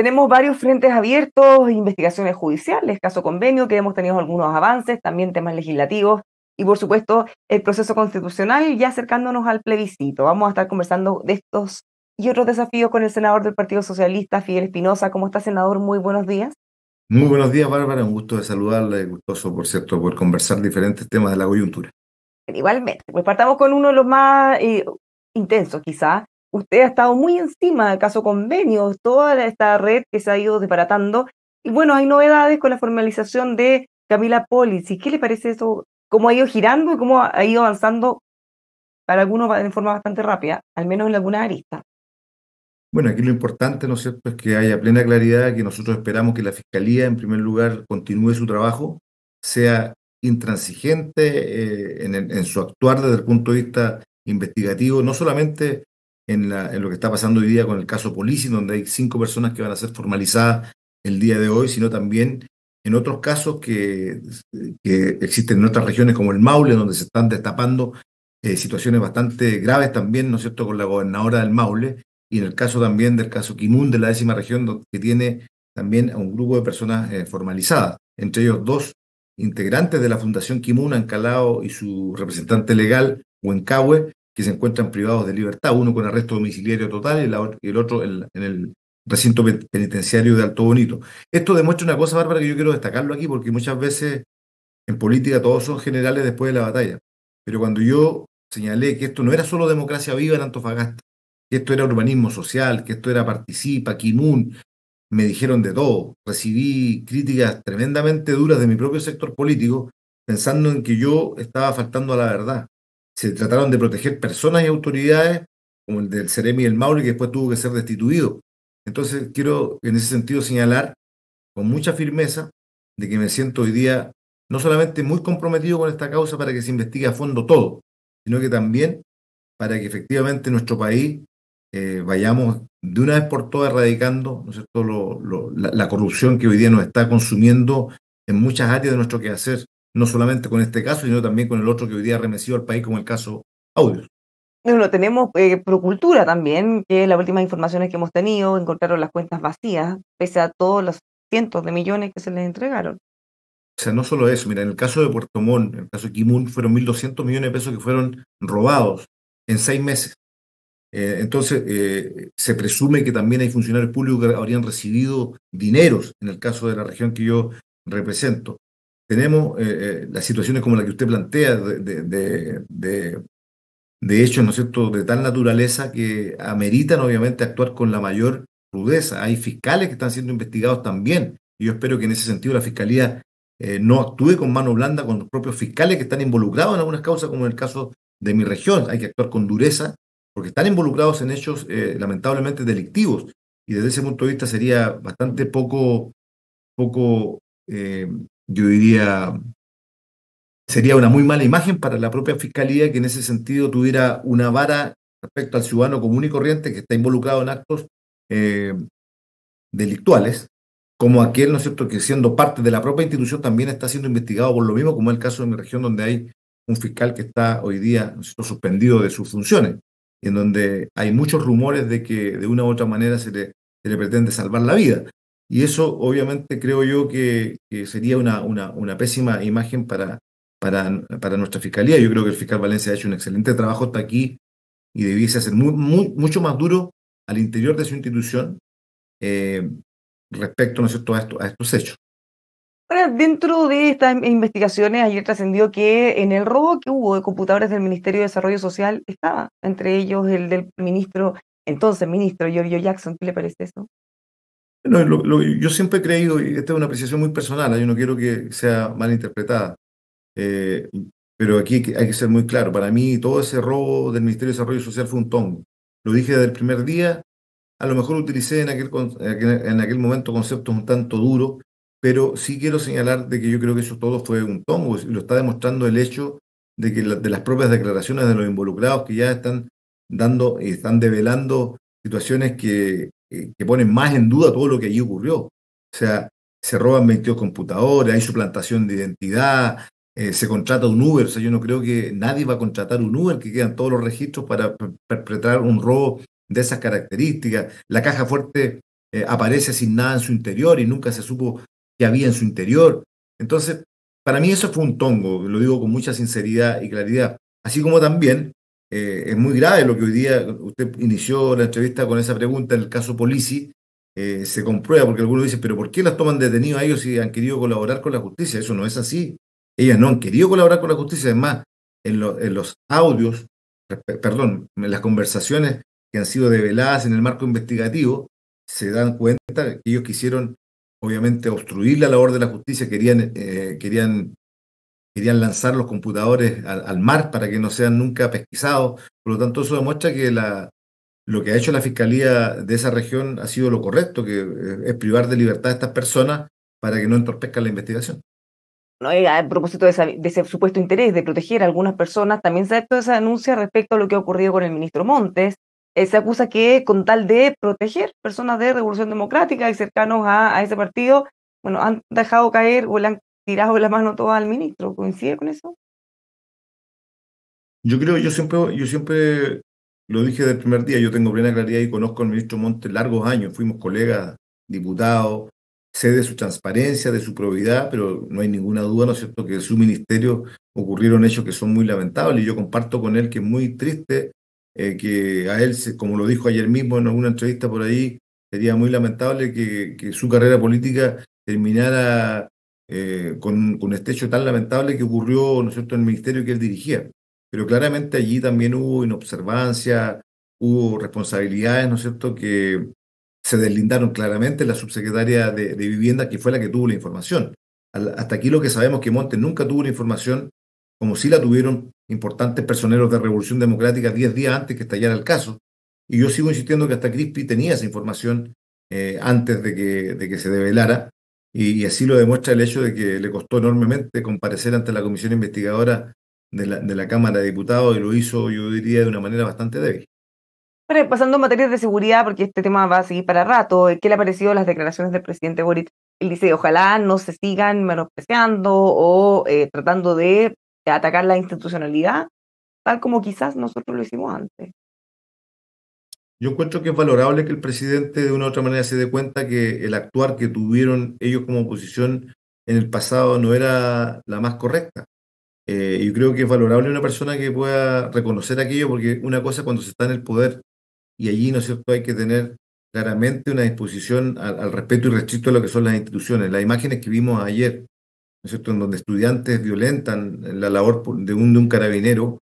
Tenemos varios frentes abiertos, investigaciones judiciales, caso convenio, que hemos tenido algunos avances, también temas legislativos y por supuesto el proceso constitucional ya acercándonos al plebiscito. Vamos a estar conversando de estos y otros desafíos con el senador del Partido Socialista, Fidel Espinosa. ¿Cómo está, senador? Muy buenos días. Muy buenos días, Bárbara. Un gusto de saludarle y gustoso, por cierto, por conversar diferentes temas de la coyuntura. Igualmente, pues partamos con uno de los más eh, intensos, quizá, usted ha estado muy encima del caso convenios, toda esta red que se ha ido desbaratando. Y bueno, hay novedades con la formalización de Camila ¿y ¿Qué le parece eso? ¿Cómo ha ido girando y cómo ha ido avanzando para algunos en forma bastante rápida, al menos en alguna arista? Bueno, aquí lo importante, ¿no es cierto?, es que haya plena claridad, que nosotros esperamos que la Fiscalía, en primer lugar, continúe su trabajo, sea intransigente eh, en, su actuar desde el punto de vista investigativo, no solamente en, lo que está pasando hoy día con el caso Polici, donde hay cinco personas que van a ser formalizadas el día de hoy, sino también en otros casos que, que existen en otras regiones como el Maule, donde se están destapando eh, situaciones bastante graves también, ¿no es cierto?, con la gobernadora del Maule, y en el caso también del caso Quimún de la décima región, que tiene también a un grupo de personas eh, formalizadas, entre ellos dos integrantes de la Fundación Quimún, Ancalao y su representante legal, Huencahue, que se encuentran privados de libertad, uno con arresto domiciliario total y, el otro en, en, el recinto penitenciario de Alto Bonito. Esto demuestra una cosa, Bárbara, que yo quiero destacarlo aquí, porque muchas veces en política todos son generales después de la batalla. Pero cuando yo señalé que esto no era solo democracia viva en Antofagasta, que esto era urbanismo social, que esto era participa, Kimun, me dijeron de todo. Recibí críticas tremendamente duras de mi propio sector político, pensando en que yo estaba faltando a la verdad se trataron de proteger personas y autoridades, como el del Ceremi y el Mauri, que después tuvo que ser destituido. Entonces, quiero en ese sentido señalar con mucha firmeza de que me siento hoy día no solamente muy comprometido con esta causa para que se investigue a fondo todo, sino que también para que efectivamente nuestro país eh, vayamos de una vez por todas erradicando ¿no la, corrupción que hoy día nos está consumiendo en muchas áreas de nuestro quehacer no solamente con este caso, sino también con el otro que hoy día ha remecido al país, como el caso Audios. lo tenemos eh, Procultura también, que las últimas informaciones que hemos tenido encontraron las cuentas vacías, pese a todos los cientos de millones que se les entregaron. O sea, no solo eso, mira, en el caso de Puerto Montt, en el caso de Kimun, fueron 1.200 millones de pesos que fueron robados en seis meses. Eh, entonces, eh, se presume que también hay funcionarios públicos que habrían recibido dineros, en el caso de la región que yo represento tenemos eh, eh, las situaciones como la que usted plantea, de, de, hechos, ¿no es cierto?, de tal naturaleza que ameritan obviamente actuar con la mayor rudeza. Hay fiscales que están siendo investigados también. Y yo espero que en ese sentido la fiscalía eh, no actúe con mano blanda con los propios fiscales que están involucrados en algunas causas, como en el caso de mi región. Hay que actuar con dureza porque están involucrados en hechos lamentablemente delictivos. Y desde ese punto de vista sería bastante poco, poco yo diría, sería una muy mala imagen para la propia fiscalía que en ese sentido tuviera una vara respecto al ciudadano común y corriente que está involucrado en actos eh, delictuales, como aquel, ¿no es cierto?, que siendo parte de la propia institución también está siendo investigado por lo mismo, como es el caso de mi región donde hay un fiscal que está hoy día ¿no suspendido de sus funciones, y en donde hay muchos rumores de que de una u otra manera se le pretende salvar la vida. Y eso obviamente creo yo que, sería una, pésima imagen para, nuestra fiscalía. Yo creo que el fiscal Valencia ha hecho un excelente trabajo hasta aquí y debiese ser mucho más duro al interior de su institución eh, respecto A, a estos hechos. Ahora, dentro de estas investigaciones, ayer trascendió que en el robo que hubo de computadores del Ministerio de Desarrollo Social estaba, entre ellos el del ministro, entonces ministro Giorgio Jackson. ¿Qué le parece eso? No, yo siempre he creído, y esta es una apreciación muy personal, ¿eh? yo no quiero que sea malinterpretada, interpretada, eh, pero aquí hay que, ser muy claro. Para mí, todo ese robo del Ministerio de Desarrollo Social fue un tongo. Lo dije desde el primer día, a lo mejor utilicé en aquel, en aquel momento conceptos un tanto duros, pero sí quiero señalar de que yo creo que eso todo fue un tongo, y lo está demostrando el hecho de que de las propias declaraciones de los involucrados que ya están dando, y están develando situaciones que que ponen más en duda todo lo que allí ocurrió. O sea, se roban 22 computadores, hay suplantación de identidad, eh, se contrata un Uber. O sea, yo no creo que nadie va a contratar un Uber, que quedan todos los registros para perpetrar un robo de esas características. La caja fuerte eh, aparece sin nada en su interior y nunca se supo qué había en su interior. Entonces, para mí eso fue un tongo, lo digo con mucha sinceridad y claridad. Así como también eh, es muy grave lo que hoy día usted inició la entrevista con esa pregunta, en el caso Polisi, eh, se comprueba, porque algunos dicen, pero ¿por qué las toman detenidos a ellos si han querido colaborar con la justicia? Eso no es así. Ellas no han querido colaborar con la justicia, Además, en, los audios, perdón, en las conversaciones que han sido develadas en el marco investigativo, se dan cuenta que ellos quisieron, obviamente, obstruir la labor de la justicia, querían, eh, querían querían lanzar los computadores al, mar para que no sean nunca pesquisados. Por lo tanto, eso demuestra que la, lo que ha hecho la Fiscalía de esa región ha sido lo correcto, que eh, es privar de libertad a estas personas para que no entorpezcan la investigación. No, a propósito de, ese supuesto interés de proteger a algunas personas, también se ha hecho esa denuncia respecto a lo que ha ocurrido con el ministro Montes. Eh, se acusa que con tal de proteger personas de Revolución Democrática y cercanos a, a ese partido, bueno, han dejado caer o le han tirado la mano toda al ministro. ¿Coincide con eso? Yo creo, yo siempre, yo siempre lo dije desde el primer día, yo tengo plena claridad y conozco al ministro Montes largos años, fuimos colegas, diputados, sé de su transparencia, de su probidad, pero no hay ninguna duda, ¿no es cierto?, que en su ministerio ocurrieron hechos que son muy lamentables y yo comparto con él que es muy triste eh, que a él, como lo dijo ayer mismo en alguna entrevista por ahí, sería muy lamentable que su carrera política terminara eh, con, con, este hecho tan lamentable que ocurrió ¿no es cierto? en el ministerio que él dirigía. Pero claramente allí también hubo inobservancia, hubo responsabilidades, ¿no es cierto?, que se deslindaron claramente la subsecretaria de, Vivienda, que fue la que tuvo la información. hasta aquí lo que sabemos que Montes nunca tuvo la información, como si la tuvieron importantes personeros de Revolución Democrática 10 días antes que estallara el caso. Y yo sigo insistiendo que hasta Crispi tenía esa información eh, antes de que, de que se develara y, así lo demuestra el hecho de que le costó enormemente comparecer ante la comisión investigadora de la, Cámara de Diputados y lo hizo, yo diría, de una manera bastante débil. pasando a materias de seguridad, porque este tema va a seguir para rato, ¿qué le ha parecido las declaraciones del presidente Boric? Él dice, ojalá no se sigan menospreciando o eh, tratando de atacar la institucionalidad, tal como quizás nosotros lo hicimos antes. Yo encuentro que es valorable que el presidente de una u otra manera se dé cuenta que el actuar que tuvieron ellos como oposición en el pasado no era la más correcta. Eh, y yo creo que es valorable una persona que pueda reconocer aquello, porque una cosa cuando se está en el poder y allí, ¿no es cierto?, hay que tener claramente una disposición al, respeto y restricto a lo que son las instituciones. Las imágenes que vimos ayer, ¿no es cierto?, en donde estudiantes violentan la labor de un, de un carabinero,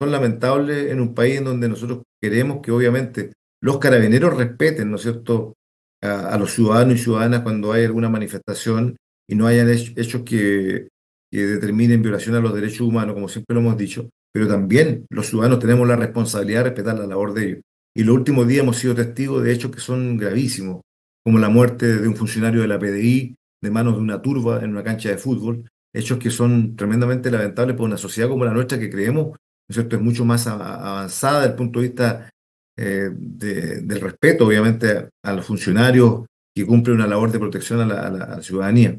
son lamentables en un país en donde nosotros queremos que obviamente los carabineros respeten, ¿no es cierto?, a, los ciudadanos y ciudadanas cuando hay alguna manifestación y no hayan hechos que, que determinen violación a los derechos humanos, como siempre lo hemos dicho, pero también los ciudadanos tenemos la responsabilidad de respetar la labor de ellos. Y los últimos días hemos sido testigos de hechos que son gravísimos, como la muerte de un funcionario de la PDI de manos de una turba en una cancha de fútbol, hechos que son tremendamente lamentables para una sociedad como la nuestra que creemos, ¿no es cierto?, es mucho más avanzada desde el punto de vista eh, del respeto, obviamente, a los funcionarios que cumplen una labor de protección a la, ciudadanía.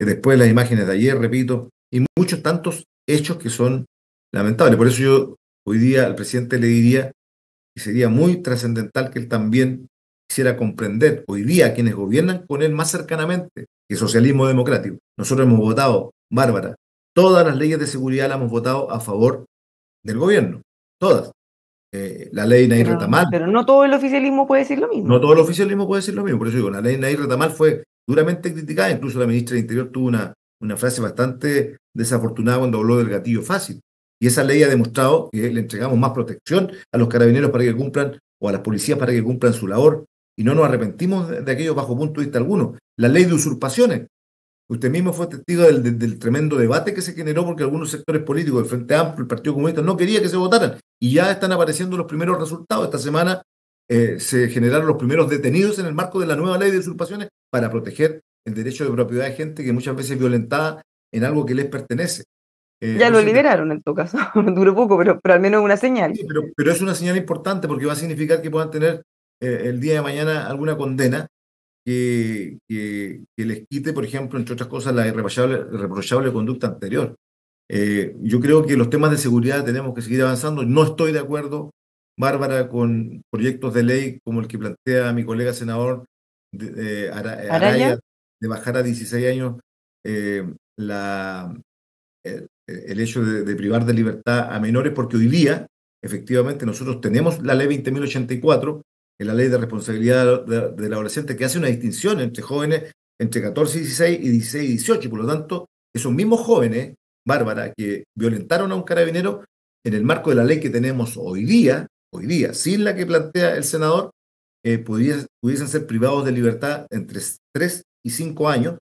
Y después las imágenes de ayer, repito, y muchos tantos hechos que son lamentables. Por eso yo hoy día al presidente le diría que sería muy trascendental que él también quisiera comprender hoy día a quienes gobiernan con él más cercanamente que socialismo democrático. Nosotros hemos votado, Bárbara, todas las leyes de seguridad las hemos votado a favor del gobierno, todas. Eh, la ley Nair Retamar. Pero no todo el oficialismo puede decir lo mismo. No todo el oficialismo puede decir lo mismo. Por eso digo, la ley Nair Retamar fue duramente criticada. Incluso la ministra de Interior tuvo una, una frase bastante desafortunada cuando habló del gatillo fácil. Y esa ley ha demostrado que le entregamos más protección a los carabineros para que cumplan o a las policías para que cumplan su labor. Y no nos arrepentimos de, aquello bajo punto de vista alguno. La ley de usurpaciones. Usted mismo fue testigo del, del, tremendo debate que se generó porque algunos sectores políticos, el Frente Amplio, el Partido Comunista, no quería que se votaran y ya están apareciendo los primeros resultados. Esta semana eh, se generaron los primeros detenidos en el marco de la nueva ley de usurpaciones para proteger el derecho de propiedad de gente que muchas veces es violentada en algo que les pertenece. Eh, ya lo liberaron en tu caso, duró poco, pero, pero al menos es una señal. pero, es una señal importante porque va a significar que puedan tener eh, el día de mañana alguna condena que, les quite, por ejemplo, entre otras cosas, la irreprochable conducta anterior. Eh, yo creo que los temas de seguridad tenemos que seguir avanzando. No estoy de acuerdo, Bárbara, con proyectos de ley como el que plantea mi colega senador de, eh, eh, Araya, de bajar a 16 años la, el, hecho de, privar de libertad a menores, porque hoy día, efectivamente, nosotros tenemos la ley 20.084, que la ley de responsabilidad del adolescente, que hace una distinción entre jóvenes entre 14 y 16 y 16 y 18, y por lo tanto, esos mismos jóvenes bárbara que violentaron a un carabinero en el marco de la ley que tenemos hoy día, hoy día, sin la que plantea el senador, eh, pudiesen ser privados de libertad entre tres y cinco años,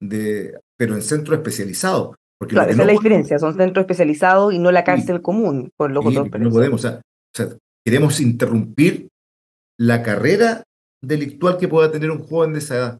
de, pero en centro especializado. Porque claro, esa es la diferencia, son centros especializados y no la cárcel común, por lo que podemos, o sea, queremos interrumpir la carrera delictual que pueda tener un joven de esa edad.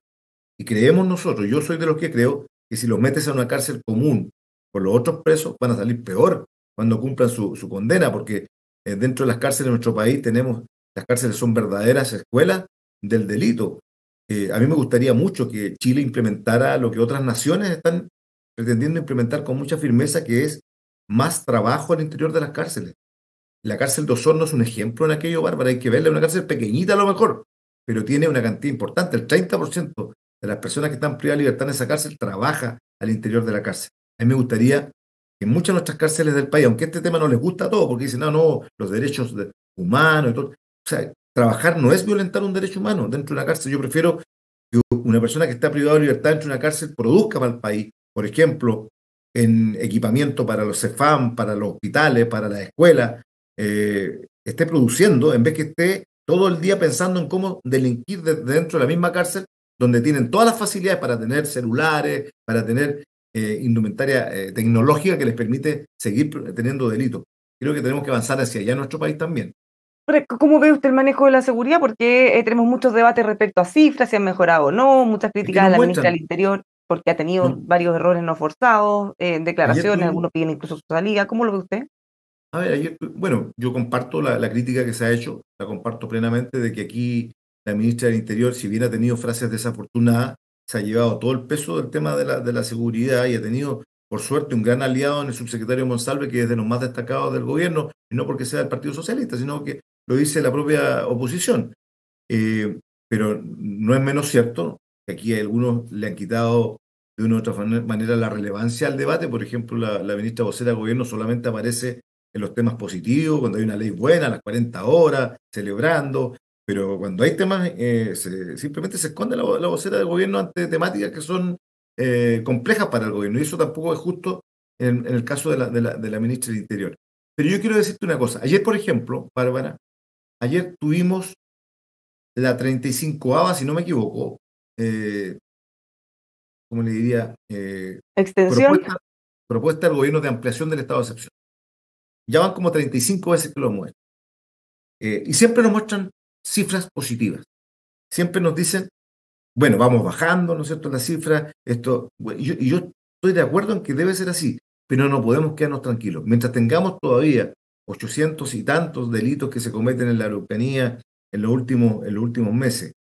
Y creemos nosotros, yo soy de los que creo que si los metes a una cárcel común por los otros presos van a salir peor cuando cumplan su, su condena, porque eh, dentro de las cárceles de nuestro país tenemos, las cárceles son verdaderas escuelas del delito. Eh, a mí me gustaría mucho que Chile implementara lo que otras naciones están pretendiendo implementar con mucha firmeza, que es más trabajo al interior de las cárceles. La cárcel de Osorno es un ejemplo en aquello, Bárbara, hay que verla, una cárcel pequeñita a lo mejor, pero tiene una cantidad importante, el 30% de las personas que están privadas de libertad en esa cárcel trabaja al interior de la cárcel. A mí me gustaría que en muchas de nuestras cárceles del país, aunque este tema no les gusta a todos, porque dicen, no, no, los derechos humanos, y o sea, trabajar no es violentar un derecho humano dentro de una cárcel. Yo prefiero que una persona que está privada de libertad dentro de una cárcel produzca para el país, por ejemplo, en equipamiento para los CEFAM, para los hospitales, para las escuelas, eh, esté produciendo, en vez que esté todo el día pensando en cómo delinquir dentro de la misma cárcel, donde tienen todas las facilidades para tener celulares, para tener eh, indumentaria eh, tecnológica que les permite seguir teniendo delitos. Creo que tenemos que avanzar hacia allá en nuestro país también. ¿Cómo ve usted el manejo de la seguridad? Porque eh, tenemos muchos debates respecto a cifras, si han mejorado o no, muchas críticas a la ministra del Interior porque ha tenido varios errores no forzados, declaraciones, algunos piden incluso su salida. ¿Cómo lo ve usted? A ver, bueno, yo comparto la, la, crítica que se ha hecho, la comparto plenamente de que aquí la ministra del Interior, si bien ha tenido frases desafortunadas, se ha llevado todo el peso del tema de la, seguridad y ha tenido, por suerte, un gran aliado en el subsecretario Monsalve, que es de los más destacados del gobierno, y no porque sea del Partido Socialista, sino que lo dice la propia oposición. Eh, pero no es menos cierto que aquí algunos le han quitado de una u otra manera la relevancia al debate. Por ejemplo, la, la ministra vocera del gobierno solamente aparece en los temas positivos, cuando hay una ley buena, las 40 horas, celebrando, pero cuando hay temas, eh, simplemente se esconde la, la, vocera del gobierno ante temáticas que son eh, complejas para el gobierno. Y eso tampoco es justo en, el caso de la, de la, ministra del Interior. Pero yo quiero decirte una cosa. Ayer, por ejemplo, Bárbara, ayer tuvimos la 35 a si no me equivoco, eh, le diría? Eh, propuesta, propuesta, del gobierno de ampliación del estado de excepción. Ya van como 35 veces que lo muestran. y siempre nos muestran cifras positivas. Siempre nos dicen, bueno, vamos bajando, ¿no es cierto?, las cifras, esto, y yo, estoy de acuerdo en que debe ser así, pero no podemos quedarnos tranquilos. Mientras tengamos todavía ochocientos y tantos delitos que se cometen en la Araucanía en los últimos, en últimos meses,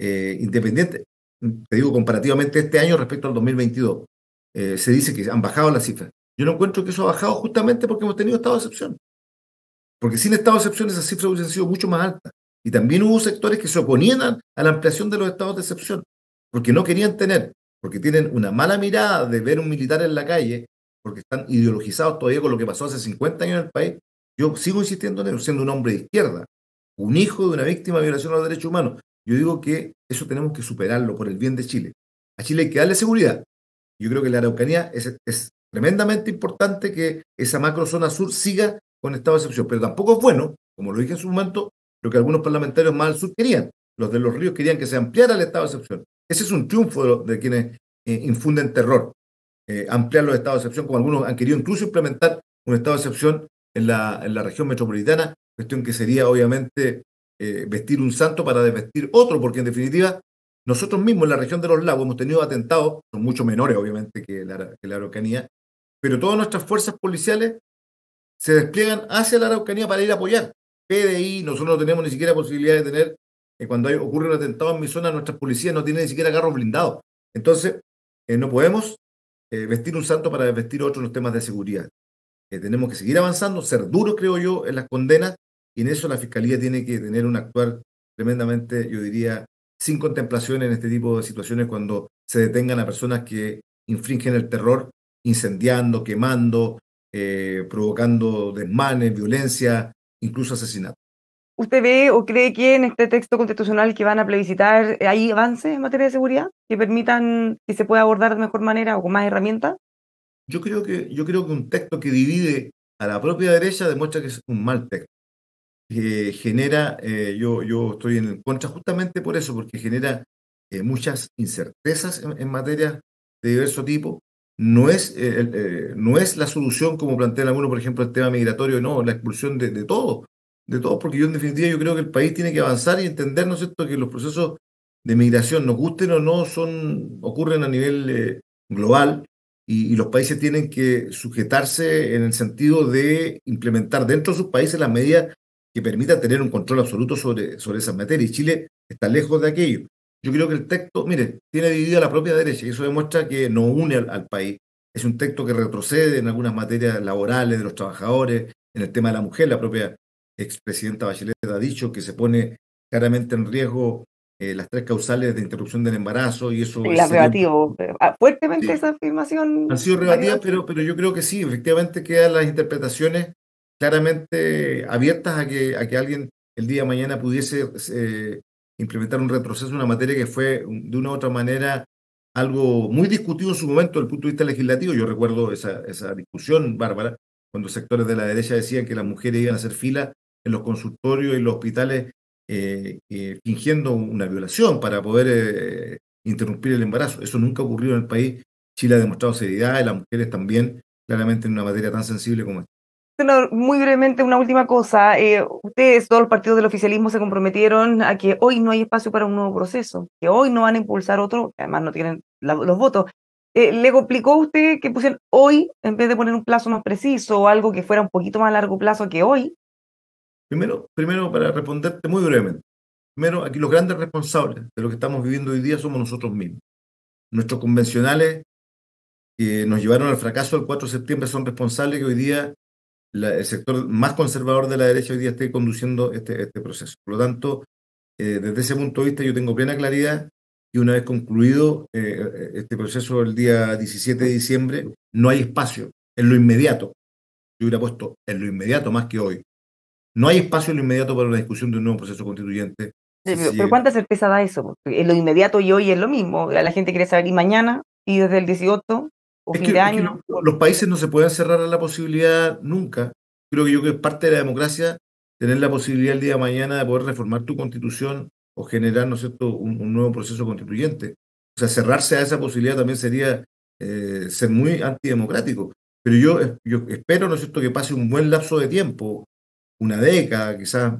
eh, independiente, te digo comparativamente este año respecto al 2022, eh, se dice que han bajado las cifras. Yo no encuentro que eso ha bajado justamente porque hemos tenido estado de excepción. Porque sin estado de excepción esas cifras hubiesen sido mucho más altas. Y también hubo sectores que se oponían a la ampliación de los estados de excepción, porque no querían tener, porque tienen una mala mirada de ver un militar en la calle, porque están ideologizados todavía con lo que pasó hace 50 años en el país. Yo sigo insistiendo en eso, siendo un hombre de izquierda, un hijo de una víctima de violación de los derechos humanos. Yo digo que eso tenemos que superarlo por el bien de Chile. A Chile hay que darle seguridad. Yo creo que la Araucanía es, es tremendamente importante que esa macro zona sur siga con estado de excepción, pero tampoco es bueno, como lo dije en su momento, lo que algunos parlamentarios mal al Los de los ríos querían que se ampliara el estado de excepción. Ese es un triunfo de, quienes eh, infunden terror, eh, ampliar los estados de excepción, como algunos han querido incluso implementar un estado de excepción en la, en la región metropolitana, cuestión que sería obviamente eh, vestir un santo para desvestir otro, porque en definitiva nosotros mismos en la región de los lagos hemos tenido atentados, son mucho menores obviamente que la Araucanía, pero todas nuestras fuerzas policiales se despliegan hacia la Araucanía para ir a apoyar. PDI, nosotros no tenemos ni siquiera posibilidad de tener, eh, cuando ocurre un atentado en mi zona, nuestras policías no tienen ni siquiera carros blindados. Entonces, eh, no podemos eh, vestir un santo para vestir otro en los temas de seguridad. tenemos que seguir avanzando, ser duros, creo yo, en las condenas, y en eso la Fiscalía tiene que tener un actuar tremendamente, yo diría, sin contemplación en este tipo de situaciones cuando se detengan a personas que infringen el terror, incendiando, quemando, provocando desmanes, violencia, incluso asesinato. ¿Usted ve o cree que en este texto constitucional que van a plebiscitar eh, hay avances en materia de seguridad que permitan que se pueda abordar de mejor manera o con más herramientas? Yo creo que, yo creo que un texto que divide a la propia derecha demuestra que es un mal texto. Que genera, eh, yo, yo estoy en contra justamente por eso, porque genera eh, muchas incertezas en, en, materia de diverso tipo, no es, eh, eh, eh, no es la solución como plantea algunos, por ejemplo, el tema migratorio, no, la expulsión de, todo, todos, de todos, porque yo en definitiva yo creo que el país tiene que avanzar y entender, ¿no que los procesos de migración, nos gusten o no, son, ocurren a nivel global y, los países tienen que sujetarse en el sentido de implementar dentro de sus países las medidas que permitan tener un control absoluto sobre, sobre esas materias. Y Chile está lejos de aquello. Yo creo que el texto, mire, tiene dividida la propia derecha y eso demuestra que no une al, país. Es un texto que retrocede en algunas materias laborales de los trabajadores, en el tema de la mujer, la propia expresidenta Bachelet ha dicho que se pone claramente en riesgo eh, las tres causales de interrupción del embarazo y eso... Y la ah, fuertemente esa afirmación. Han sido rebatidas, pero, pero yo creo que sí, efectivamente quedan las interpretaciones claramente abiertas a que, a que alguien el día de mañana pudiese eh, implementar un retroceso en una materia que fue mm, de una u otra manera algo muy discutido en su momento desde el punto de vista legislativo. Yo recuerdo esa, esa discusión, Bárbara, cuando sectores de la derecha decían que las mujeres iban a hacer fila en los consultorios y los hospitales eh, eh, fingiendo una violación para poder eh, interrumpir el embarazo. Eso nunca ocurrió en el país. Chile ha demostrado seriedad y las mujeres también, claramente en una materia tan sensible como esta muy brevemente, una última cosa. Eh, ustedes, todos los partidos del oficialismo, se comprometieron a que hoy no hay espacio para un nuevo proceso, que hoy no van a impulsar otro, además no tienen los votos. Eh, ¿Le complicó a usted que pusieran hoy, en vez de poner un plazo más preciso o algo que fuera un poquito más a largo plazo que hoy? Primero, primero para responderte muy brevemente. Primero, aquí los grandes responsables de lo que estamos viviendo hoy día somos nosotros mismos. Nuestros convencionales que nos llevaron al fracaso el 4 de septiembre son responsables que hoy día el sector más conservador de la derecha hoy día esté conduciendo este, este proceso. Por lo tanto, eh, desde ese punto de vista yo tengo plena claridad que una vez concluido eh, eh, este proceso el día 17 de diciembre, no hay espacio en lo inmediato. Yo hubiera puesto en lo inmediato más que hoy. No hay espacio en lo inmediato para una discusión de un nuevo proceso constituyente. Pero, ¿cuánta certeza da eso? en lo inmediato y hoy es lo mismo. La gente quiere saber y mañana y desde el 18 los, países no se pueden cerrar a la posibilidad nunca. Creo que yo que es parte de la democracia tener la posibilidad el día de mañana de poder reformar tu constitución o generar, ¿no un, nuevo proceso constituyente. O sea, cerrarse a esa posibilidad también sería eh, ser muy antidemocrático. Pero yo, yo espero, ¿no es que pase un buen lapso de tiempo, una década, quizás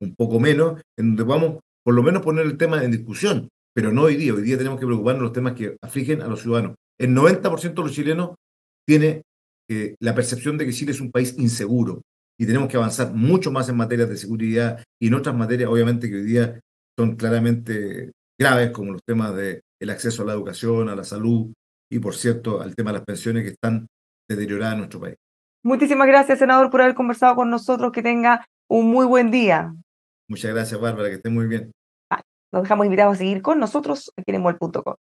un poco menos, en donde vamos por lo menos poner el tema en discusión, pero no hoy día. Hoy día tenemos que preocuparnos los temas que afligen a los ciudadanos el 90% de los chilenos tiene eh, la percepción de que Chile es un país inseguro y tenemos que avanzar mucho más en materias de seguridad y en otras materias, obviamente, que hoy día son claramente graves, como los temas del acceso a la educación, a la salud y, por cierto, al tema de las pensiones que están deterioradas en nuestro país. Muchísimas gracias, senador, por haber conversado con nosotros. Que tenga un muy buen día. Muchas gracias, Bárbara, que esté muy bien. nos dejamos invitados a seguir con nosotros aquí en